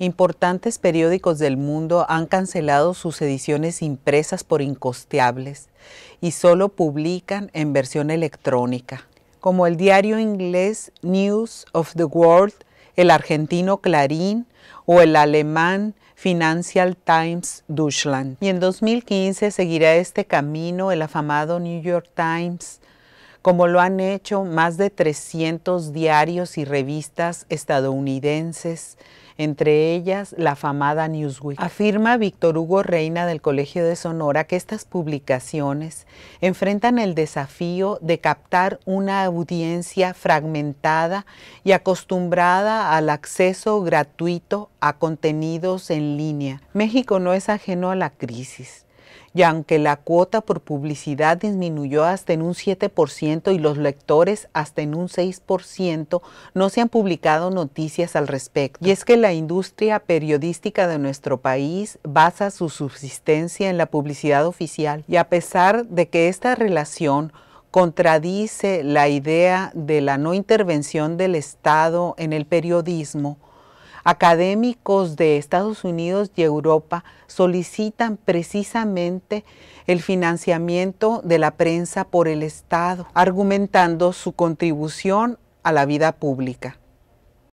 Importantes periódicos del mundo han cancelado sus ediciones impresas por incosteables y solo publican en versión electrónica, como el diario inglés News of the World, el argentino Clarín o el alemán Financial Times Deutschland. Y en 2015 seguirá este camino el afamado New York Times, como lo han hecho más de 300 diarios y revistas estadounidenses, entre ellas la famada Newsweek. Afirma Víctor Hugo Reina del Colegio de Sonora que estas publicaciones enfrentan el desafío de captar una audiencia fragmentada y acostumbrada al acceso gratuito a contenidos en línea. México no es ajeno a la crisis. Y aunque la cuota por publicidad disminuyó hasta en un 7% y los lectores hasta en un 6%, no se han publicado noticias al respecto. Y es que la industria periodística de nuestro país basa su subsistencia en la publicidad oficial. Y a pesar de que esta relación contradice la idea de la no intervención del Estado en el periodismo, académicos de Estados Unidos y Europa solicitan precisamente el financiamiento de la prensa por el Estado, argumentando su contribución a la vida pública.